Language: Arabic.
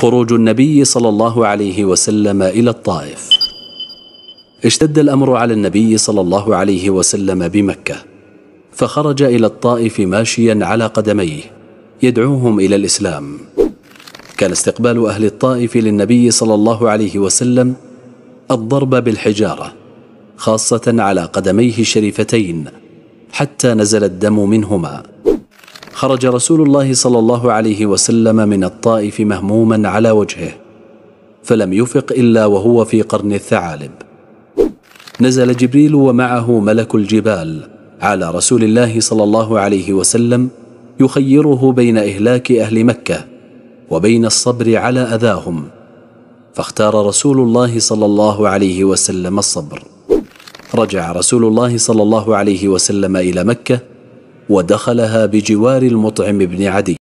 خروج النبي صلى الله عليه وسلم إلى الطائف اشتد الأمر على النبي صلى الله عليه وسلم بمكة فخرج إلى الطائف ماشيا على قدميه يدعوهم إلى الإسلام كان استقبال أهل الطائف للنبي صلى الله عليه وسلم الضرب بالحجارة خاصة على قدميه الشريفتين حتى نزل الدم منهما خرج رسول الله صلى الله عليه وسلم من الطائف مهموما على وجهه فلم يفق الا وهو في قرن الثعالب نزل جبريل ومعه ملك الجبال على رسول الله صلى الله عليه وسلم يخيره بين اهلاك اهل مكه وبين الصبر على اذاهم فاختار رسول الله صلى الله عليه وسلم الصبر رجع رسول الله صلى الله عليه وسلم الى مكه ودخلها بجوار المطعم بن عدي